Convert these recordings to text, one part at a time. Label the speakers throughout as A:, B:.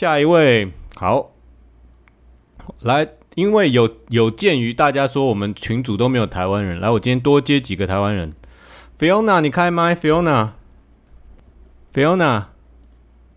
A: 下一位，好，来，因为有有鉴于大家说我们群组都没有台湾人，来，我今天多接几个台湾人。Fiona，你开麦，Fiona，Fiona，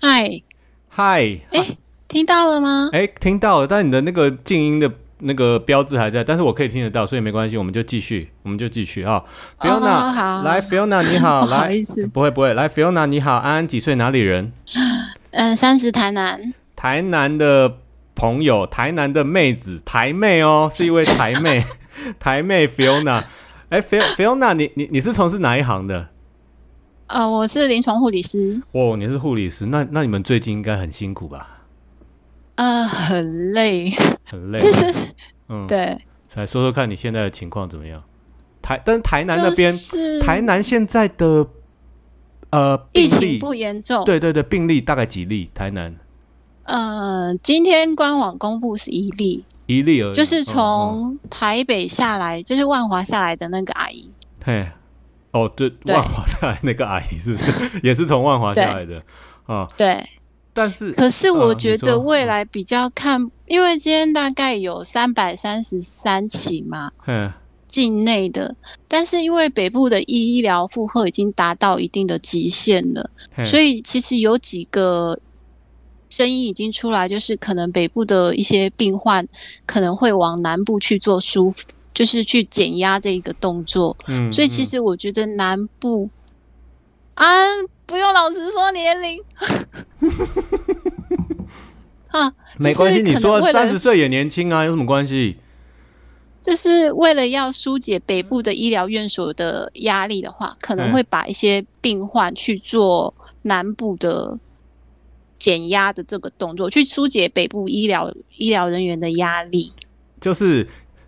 A: 嗨，嗨，哎，
B: 听到了吗？
A: 哎，听到了，但你的那个静音的那个标志还在，但是我可以听得到，所以没关系，我们就继续，我们就继续啊。Fiona，
C: 好，来，Fiona，你好，不好意思，
A: 不会不会，来，Fiona，你好，安安几岁？哪里人？
B: 嗯，三十，台南。
A: 台南的朋友，台南的妹子，台妹哦，是一位台妹，台妹 Fiona，哎，Fiona，你你你是从事哪一行的？
B: 呃，我是临床护理师。
A: 哦，你是护理师，那那你们最近应该很辛苦吧？
B: 呃，很累，
A: 很累，其实，嗯，对，来说说看你现在的情况怎么样？台，但台南那边，台南现在的呃，疫情不严重，对对对，病例大概几例？台南。
B: 嗯，今天官网公布是一例，
A: 一例而已，就是
B: 从台北下来，就是万华下来的那个阿姨。
A: 嘿，哦，对，万华下来那个阿姨是不是 也是从万华下来的
C: 啊？对，但是，
B: 可是我觉得未来比较看，因为今天大概有三百三十三起嘛，嗯，境内的，但是因为北部的医医疗负荷已经达到一定的极限了，所以其实有几个。声音已经出来，就是可能北部的一些病患可能会往南部去做舒，就是去减压这一个动作。嗯，所以其实我觉得南部啊，不用老实说年龄 啊，没关系。你说三十岁
A: 也年轻啊，有什么关系？
B: 就是为了要疏解北部的医疗院所的压力的话，可能会把一些病患去做南部的。减压的这个动作，去疏解北部医疗医疗人员的压力，
A: 就是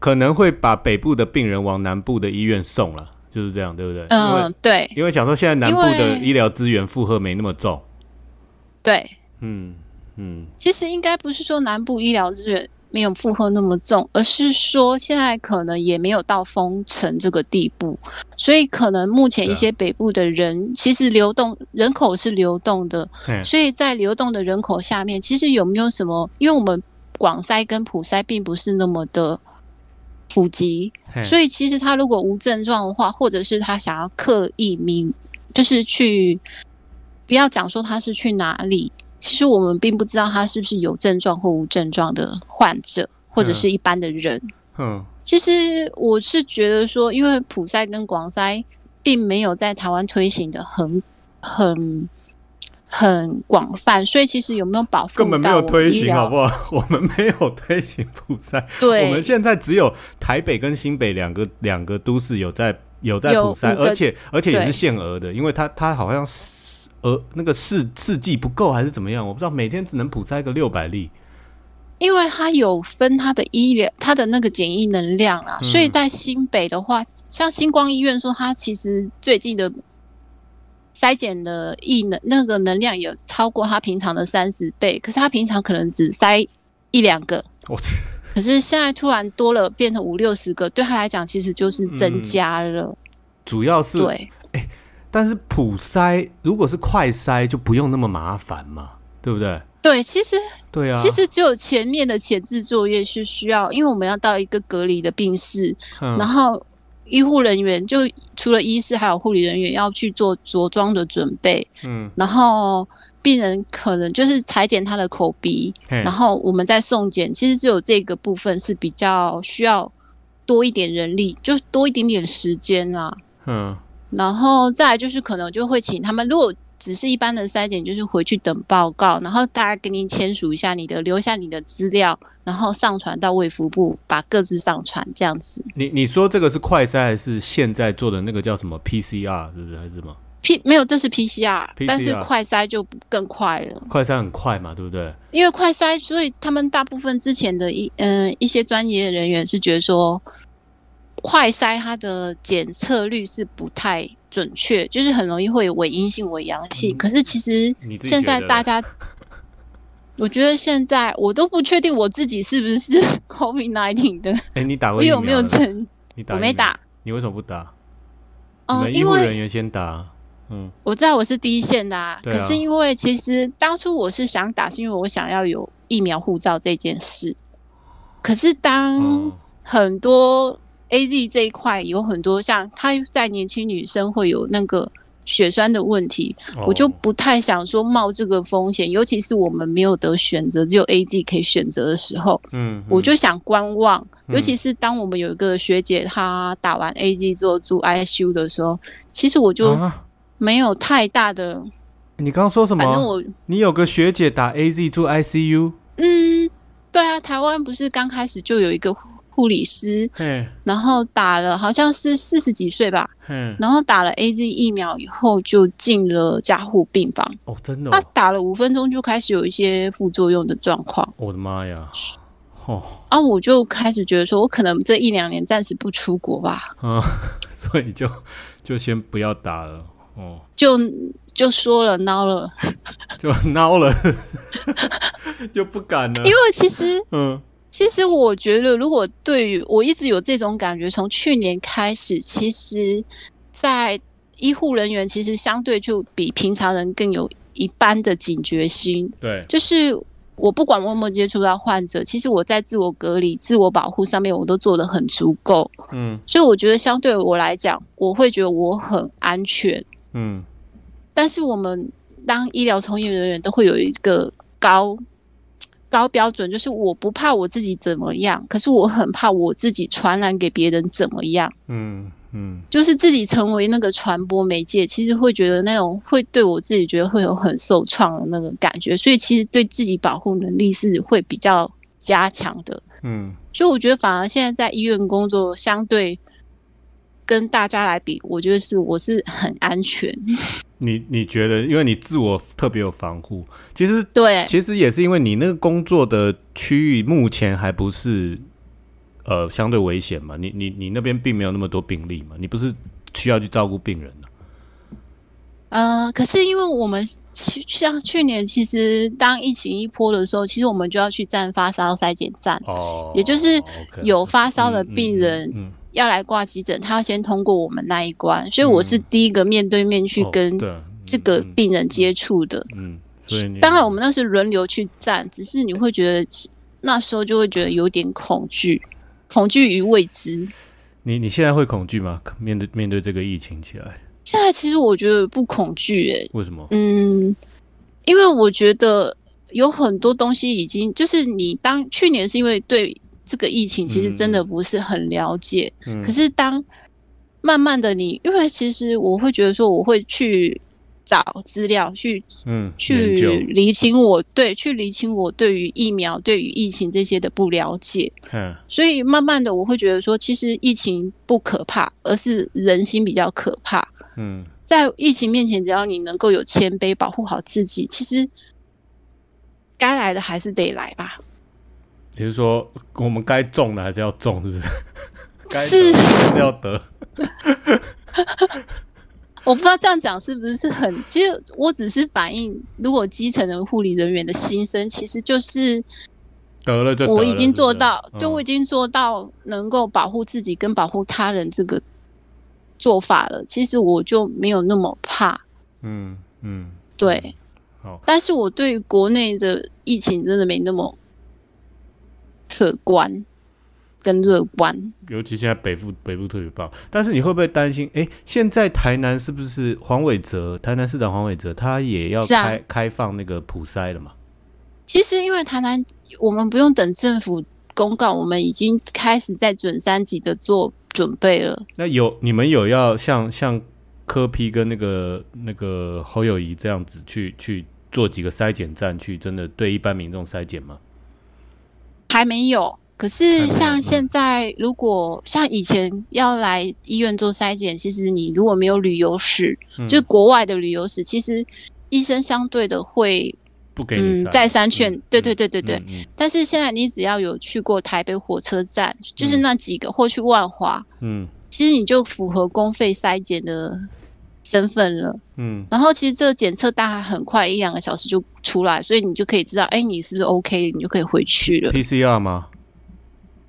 A: 可能会把北部的病人往南部的医院送了，就是这样，对不对？嗯，对，因为想说现在南部的医疗资源负荷没那么重。
B: 对，
C: 嗯嗯。
B: 其实应该不是说南部医疗资源。没有负荷那么重，而是说现在可能也没有到封城这个地步，所以可能目前一些北部的人其实流动人口是流动的，所以在流动的人口下面，其实有没有什么？因为我们广塞跟普塞并不是那么的普及，所以其实他如果无症状的话，或者是他想要刻意明，就是去不要讲说他是去哪里。其实我们并不知道他是不是有症状或无症状的患者，或者是一般的人。嗯，其实我是觉得说，因为普筛跟广筛并没有在台湾推行的很很很广泛，所以其实有没有保根本没有推行，好不
A: 好？我们没有推行普筛，对，我们现在只有台北跟新北两个两个都市有在有在普筛，而且而且也是限额的，因为他他好像是。呃，那个试试剂不够还是怎么样？我不知道，每天只能补筛个六百例，
B: 因为它有分它的医疗，它的那个检疫能量啊，所以在新北的话，像星光医院说，它其实最近的筛检的异能那个能量有超过它平常的三十倍，可是它平常可能只筛一两个，我，可是现在突然多了，变成五六十个，对他来讲，其实就是增加了，
A: 主要是对。但是普筛如果是快筛就不用那么麻烦嘛，对不对？
B: 对，其实对啊，其实只有前面的前置作业是需要，因为我们要到一个隔离的病室，然后医护人员就除了医师还有护理人员要去做着装的准备，嗯，然后病人可能就是裁剪他的口鼻，然后我们再送检。其实只有这个部分是比较需要多一点人力，就多一点点时间啦，嗯。然后再来就是可能就会请他们，如果只是一般的筛检，就是回去等报告，然后大家给您签署一下你的，留下你的资料，然后上传到卫福部，把各自上传这样子。
A: 你你说这个是快筛还是现在做的那个叫什么 PCR 是不是还是什么
B: ？P 没有，这是 PCR，但是快筛就更快了。
A: 快筛很快嘛，对不对？
B: 因为快筛，所以他们大部分之前的一嗯一些专业人员是觉得说。快筛它的检测率是不太准确，就是很容易会有伪阴性、伪阳性。可是其实
C: 现在大家，
B: 我觉得现在我都不确定我自己是不是 COVID nineteen 的。哎，
A: 你打？我有没有针？你打？没打？你为什么不打？嗯，因为人员先打。嗯，
B: 我知道我是第一线的，可是因为其实当初我是想打，是因为我想要有疫苗护照这件事。可是当很多 A Z 这一块有很多，像她在年轻女生会有那个血栓的问题，我就不太想说冒这个风险，尤其是我们没有得选择，只有 A Z 可以选择的时候，
C: 嗯，我就
B: 想观望。尤其是当我们有一个学姐她打完 A Z 做住 I C U 的时候，其实我就没有太大的。
A: 你刚刚说什么？反正我你有个学姐打 A Z 住 I C U。
B: 嗯，对啊，台湾不是刚开始就有一个。护理师，然后打了好像是四十几岁吧，然后打了 A Z 疫苗以后就进了加护病房。哦，真的？他打了五分钟就开始有一些副作用的状况。
A: 我的妈呀！哦，
B: 啊，我就开始觉得说我可能这一两年暂时不出国吧。
A: 嗯，所以就就先不要打了。哦，
B: 就就说了孬了，
A: 就孬了，就不敢了。因为其实，嗯。
B: 其实我觉得，如果对于我一直有这种感觉，从去年开始，其实，在医护人员其实相对就比平常人更有一般的警觉心。对，就是我不管我有没有接触到患者，其实我在自我隔离、自我保护上面我都做的很足够。嗯，所以我觉得相对我来讲，我会觉得我很安全。嗯，但是我们当医疗从业人员都会有一个高。高标准就是我不怕我自己怎么样，可是我很怕我自己传染给别人怎么样。
C: 嗯嗯，
B: 就是自己成为那个传播媒介，其实会觉得那种会对我自己觉得会有很受创的那个感觉，所以其实对自己保护能力是会比较加强的。嗯，所以我觉得反而现在在医院工作相对。跟大家来比，我觉得是我是很安全。
A: 你你觉得，因为你自我特别有防护，其实对，其实也是因为你那个工作的区域目前还不是呃相对危险嘛。你你你那边并没有那么多病例嘛，你不是需要去照顾病人呢？
B: 呃，可是因为我们去像去年，其实当疫情一波的时候，其实我们就要去站发烧筛检站，也就是有发烧的病人。要来挂急诊，他要先通过我们那一关，所以我是第一个面对面去跟这个病人接触的。嗯，当然我们那是轮流去站，只是你会觉得那时候就会觉得有点恐惧，恐惧于未知。
A: 你你现在会恐惧吗？面对面对这个疫情起来，
B: 现在其实我觉得不恐惧。哎，为什么？嗯，因为我觉得有很多东西已经就是你当去年是因为对。这个疫情其实真的不是很了解，嗯。可是当慢慢的，你因为其实我会觉得说，我会去找资料去，
C: 嗯，去
B: 厘清我对，去厘清我对于疫苗、对于疫情这些的不了解，嗯。所以慢慢的，我会觉得说，其实疫情不可怕，而是人心比较可怕，嗯。在疫情面前，只要你能够有谦卑，保护好自己，其实该来的还是得来吧。
A: 你是说，我们该种的还是要种，是不是？是是要得。
B: 我不知道这样讲是不是很……其实我只是反映，如果基层的护理人员的心声，其实就是
C: 得了就我已经做到，就我
B: 已经做到能够保护自己跟保护他人这个做法了。其实我就没有那么怕。
C: 嗯嗯，
B: 对。但是我对国内的疫情真的没那么。客观跟乐观，
A: 尤其现在北部北部特别棒，但是你会不会担心？哎，现在台南是不是黄伟哲台南市长黄伟哲他也要开开放那个普筛了嘛？
B: 其实因为台南我们不用等政府公告，我们已经开始在准三级的做准备了。
A: 那有你们有要像像柯批跟那个那个侯友谊这样子去去做几个筛检站，去真的对一般民众筛检吗？
B: 还没有，可是像现在，如果像以前要来医院做筛检，其实你如果没有旅游史，就国外的旅游史，其实医生相对的会
C: 不给你再三
B: 劝，对对对对对。但是现在你只要有去过台北火车站，就是那几个，或去万华，嗯，其实你就符合公费筛检的。身份了，嗯，然后其实这个检测大概很快一两个小时就出来，所以你就可以知道，哎，你是不是 OK？你就可以
A: 回去了。PCR 吗？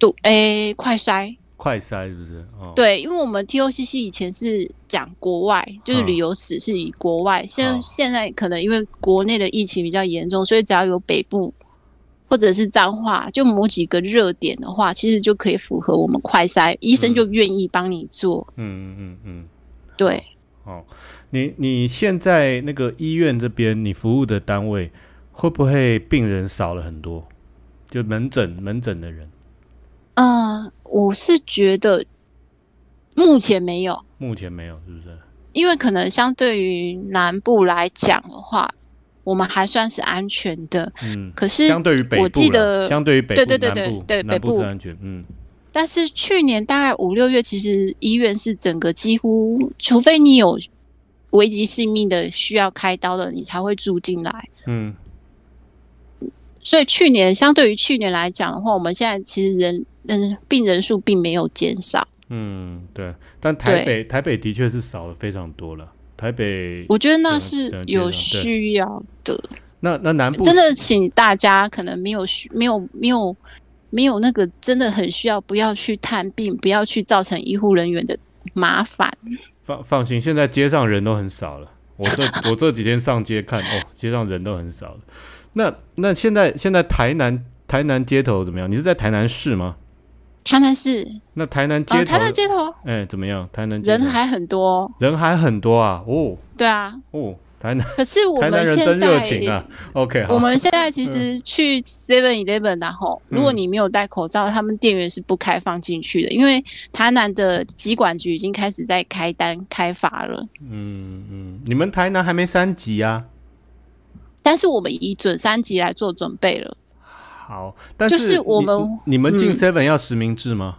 B: 都哎，快筛，
A: 快筛是不是？哦，对，
B: 因为我们 TOCC 以前是讲国外，就是旅游史是以国外，现现在可能因为国内的疫情比较严重，所以只要有北部或者是脏话，就某几个热点的话，其实就可以符合我们快筛，医生就愿意帮你做。
C: 嗯嗯嗯嗯，
B: 对。
A: 哦，你你现在那个医院这边，你服务的单位会不会病人少了很多？就门诊门诊的人？
B: 嗯，我是觉得目前没有，
A: 目前没有，是不是？
B: 因为可能相对于南部来讲的话，我们还算是安全的。
C: 嗯，可是相对于北部，相对于北部，对对对对，对北部是安全。嗯。
B: 但是去年大概五六月，其实医院是整个几乎，除非你有危及性命的需要开刀的，你才会住进来。嗯，所以去年相对于去年来讲的话，我们现在其实人嗯病人数并没有减少。
A: 嗯，对，但台北台北的确是少了非常多了。台北，我觉得那是有需要的。那那南部真的，
B: 请大家可能没有没有没有。没有那个真的很需要，不要去探病，不要去造成医护人员的麻烦。
A: 放放心，现在街上人都很少了。我这我这几天上街看，哦，街上人都很少了。那那现在现在台南台南街头怎么样？你是在台南市吗？
B: 台南市。
A: 那台南街台南街头，哎，怎么样？台南人
B: 还很多，
A: 人还很多啊。哦，对啊，哦。台南，可
B: 是我们现在、啊
A: ！OK，我们现在其实
B: 去 Seven Eleven，然后如果你没有戴口罩，他们店员是不开放进去的，因为台南的机管局已经开始在开单开罚了。
A: 嗯嗯，你们台南还没三级啊？但
B: 是我们以准三级来做准备了。
A: 好，但是我们你们进 Seven 要实名制吗？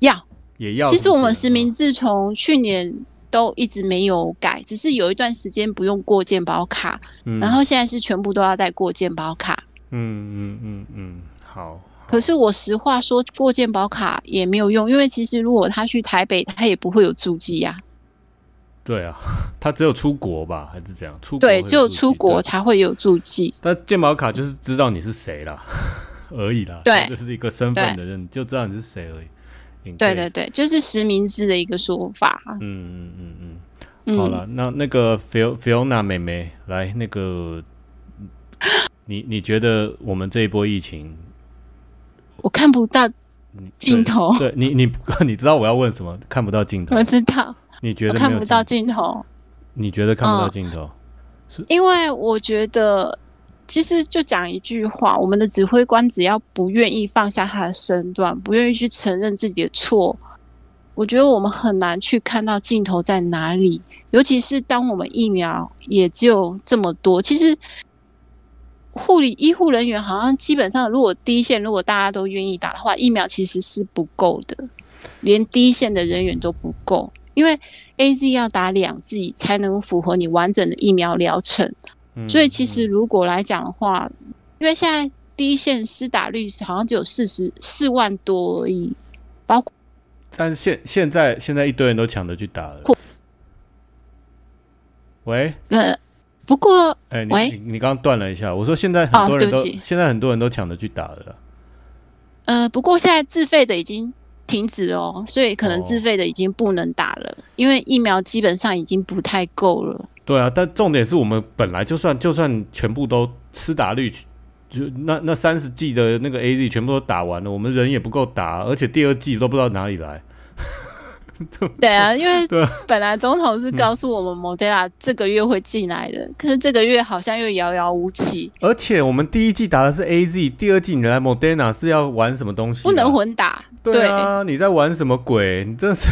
A: 要，也要。其实我
B: 们实名制从去年。都一直没有改，只是有一段时间不用过健保卡，然后现在是全部都要再过健保卡。
C: 嗯嗯嗯嗯，好。
B: 可是我实话说，过健保卡也没有用，因为其实如果他去台北，他也不会有住记呀。
A: 对啊，他只有出国吧，还是怎样？出对，只有出国才会有住记。但健保卡就是知道你是谁啦 而已啦。对，就是一个身份的认，就知道你是谁而已。对对
B: 对，就是实名制的一个说法。
A: 嗯嗯嗯嗯，好了，那那个菲菲欧娜妹妹来，那个你你觉得我们这一波疫情，
C: 我
B: 看不到镜头。对
A: 你你 你知道我要问什么？看不到镜头，我知道。你觉得看不到
B: 镜头？
A: 你觉得看不到镜头？
B: 因为我觉得。其实就讲一句话，我们的指挥官只要不愿意放下他的身段，不愿意去承认自己的错，我觉得我们很难去看到尽头在哪里。尤其是当我们疫苗也就这么多，其实护理医护人员好像基本上，如果第一线如果大家都愿意打的话，疫苗其实是不够的，连第一线的人员都不够，因为 A、Z 要打两剂才能符合你完整的疫苗疗程。所以其实如果来讲的话，因为现在第一线施打率好像只有四十四万多而已，包括，
A: 但是现现在现在一堆人都抢着去打了。喂，
C: 呃，不过，哎，喂，
A: 你刚刚断了一下，我说现在很多人都现在很多人都抢着去打了。
C: 呃，
B: 不过现在自费的已经停止哦，所以可能自费的已经不能打了，因为疫苗基本上已经不太够了。
A: 对啊，但重点是我们本来就算就算全部都吃打率，就那那三十季的那个 AZ 全部都打完了，我们人也不够打，而且第二季都不知道哪里来。对啊，因为
B: 本来总统是告诉我们 m o d e a 这个月会进来的，可是这个月好像又遥遥无期。
A: 而且我们第一季打的是 AZ，第二季你来 m o d e a 是要玩什么东西？
B: 不能混打。对啊，
A: 你在玩什么鬼？你这是。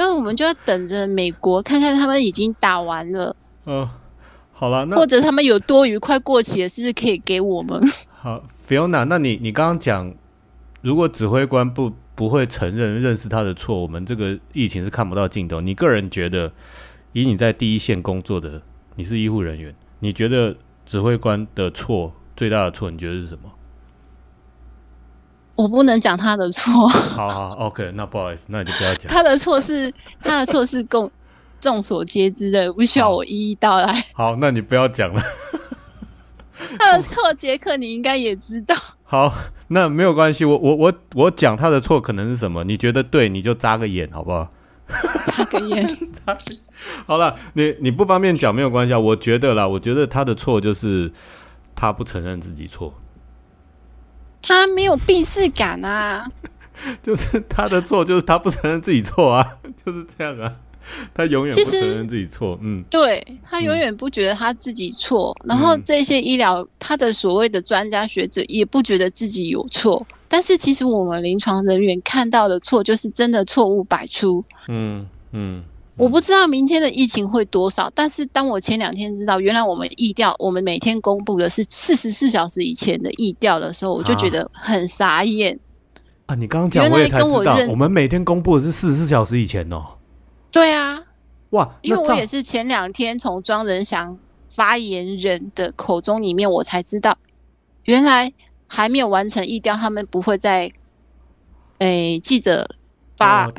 B: 那我们就要等着美国看看他们已经打完了。
A: 嗯，好了，或者他们
B: 有多余快过期的，是不是可以给我们？
A: 好，Fiona，那你你刚刚讲，如果指挥官不不会承认认识他的错，我们这个疫情是看不到尽头。你个人觉得，以你在第一线工作的，你是医护人员，你觉得指挥官的错最大的错，你觉得是什么？
B: 我不能讲他的错。好，
A: 好，OK，那不好意思，那你就不要讲。他
B: 的错是他的错是共众所皆知的，不需要我一一道来。
A: 好，那你不要讲了。
B: 他的错杰克你应该也知道。
A: 好，那没有关系，我我我我讲他的错可能是什么？你觉得对你就扎个眼好不好？
C: 扎个眼，扎。
A: 好了，你你不方便讲没有关系啊。我觉得啦，我觉得他的错就是他不承认自己错。
B: 他没有避世感啊，
A: 就是他的错，就是他不承认自己错啊，就是这样啊，他永远不承认自己错，嗯，
B: 对他永远不觉得他自己错，然后这些医疗他的所谓的专家学者也不觉得自己有错，但是其实我们临床人员看到的错就是真的错误百出，
C: 嗯嗯。
B: 我不知道明天的疫情会多少，但是当我前两天知道原来我们疫调，我们每天公布的是四十四小时以前的疫调的时候，我就觉得很傻眼
A: 啊！你刚刚讲，我也才知道，我们每天公布的是四十四小时以前哦。对啊，哇！因为
B: 我也是前两天从庄仁祥发言人的口中里面，我才知道原来还没有完成疫调，他们不会再诶记者。发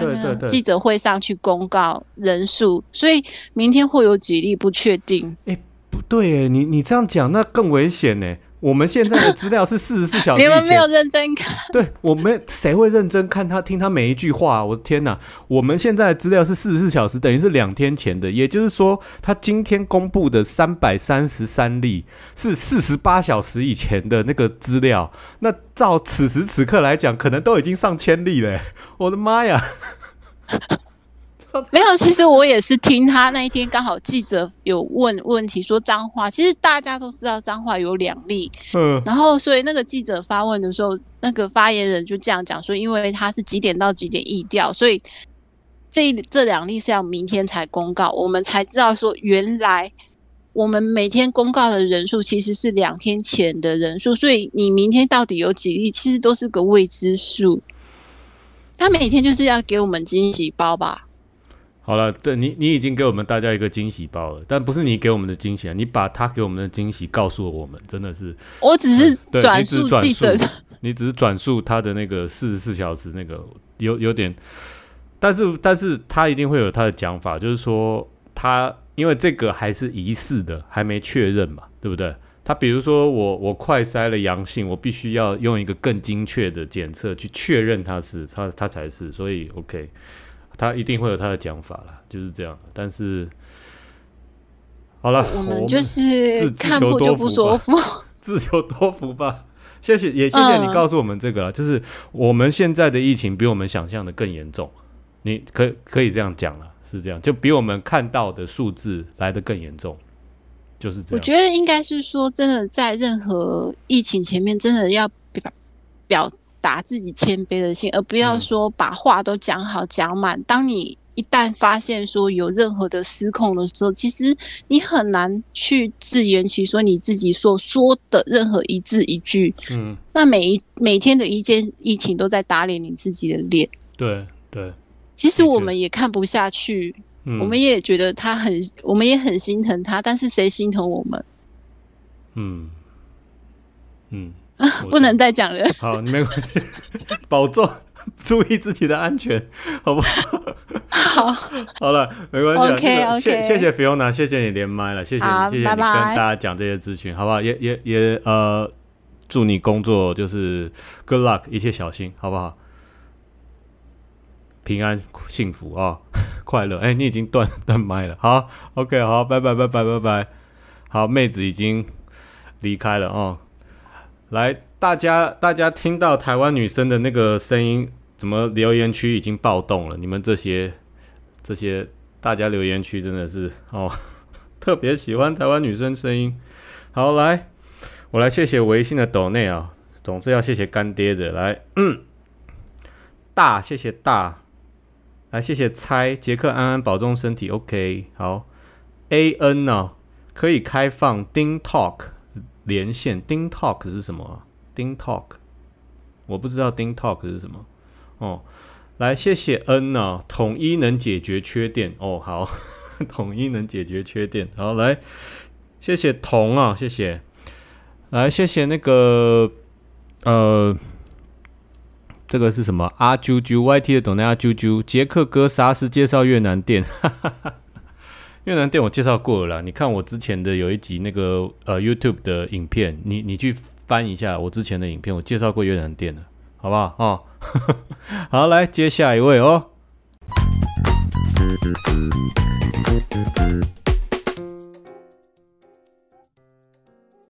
B: 记者会上去公告人数，所以明天会有几例不确定。哎，
A: 不对，诶，你你这样讲，那更危险呢。我们现在的资料是四十四小时，你们没
B: 有认真看。
A: 对，我们谁会认真看他听他每一句话？我的天哪！我们现在的资料是四十四小时，等于是两天前的，也就是说，他今天公布的三百三十三例是四十八小时以前的那个资料。那照此时此刻来讲，可能都已经上千例了。我的妈呀！
B: 没有，其实我也是听他那一天刚好记者有问问题说脏话，其实大家都知道脏话有两例，嗯，然后所以那个记者发问的时候，那个发言人就这样讲说，因为他是几点到几点易掉，所以这这两例是要明天才公告，我们才知道说原来我们每天公告的人数其实是两天前的人数，所以你明天到底有几例，其实都是个未知数。他每天就是要给我们惊喜包吧。
A: 好了，对你，你已经给我们大家一个惊喜包了，但不是你给我们的惊喜，啊，你把他给我们的惊喜告诉了我们，真的是，我只是转述记者，你只是转述他的那个四十四小时那个有有点，但是但是他一定会有他的讲法，就是说他因为这个还是疑似的，还没确认嘛，对不对？他比如说我我快筛了阳性，我必须要用一个更精确的检测去确认他是他他才是，所以 OK。他一定会有他的讲法啦，就是这样。但是好了，我们就是就不多破，自求多福吧。谢谢，也谢谢你告诉我们这个了。就是我们现在的疫情比我们想象的更严重，你可可以这样讲了，是这样，就比我们看到的数字来的更严重，就是这样。我觉得应
B: 该是说，真的在任何疫情前面，真的要表表。打自己谦卑的心，而不要说把话都讲好讲满。当你一旦发现说有任何的失控的时候，其实你很难去自圆其说你自己所说的任何一字一句。嗯，那每一每天的一件疫情都在打脸你自己的脸。
C: 对对，
B: 其实我们也看不下去，我们也觉得他很，我们也很心疼他，但是谁心疼我们？
C: 嗯嗯。不能再讲了。好，你没关系，
A: 保重，注意自己的安全，好不好？
C: 好，
A: 好了，没关系。OK OK。谢谢 Fiona，谢谢你连麦了，谢谢你，谢谢你跟大家讲这些资讯，好不好？也也也呃，祝你工作就是 good luck，一切小心，好不好？平安幸福啊，快乐。哎，你已经断断麦了，好，OK，好，拜拜拜拜拜拜，好，妹子已经离开了哦。来，大家，大家听到台湾女生的那个声音，怎么留言区已经暴动了？你们这些，这些大家留言区真的是哦，特别喜欢台湾女生声音。好，来，我来谢谢微信的抖内啊，总是要谢谢干爹的。来，嗯，大谢谢大，来谢谢猜杰克安安保重身体。OK，好，AN 呢可以开放钉 Talk。连线，钉 Talk 是什么？钉 Talk，我不知道钉 Talk 是什么。哦，来，谢谢 N 呢，统一能解决缺点哦。好，统一能解决缺点。好，来，谢谢童啊，谢谢。来，谢谢那个，呃，这个是什么？阿啾啾 YT 的懂的阿啾啾，杰克哥啥时介绍越南店？越南店我介绍过了啦，你看我之前的有一集那个呃 YouTube 的影片，你你去翻一下我之前的影片，我介绍过越南店的，好不好哦，好，来接下一位哦。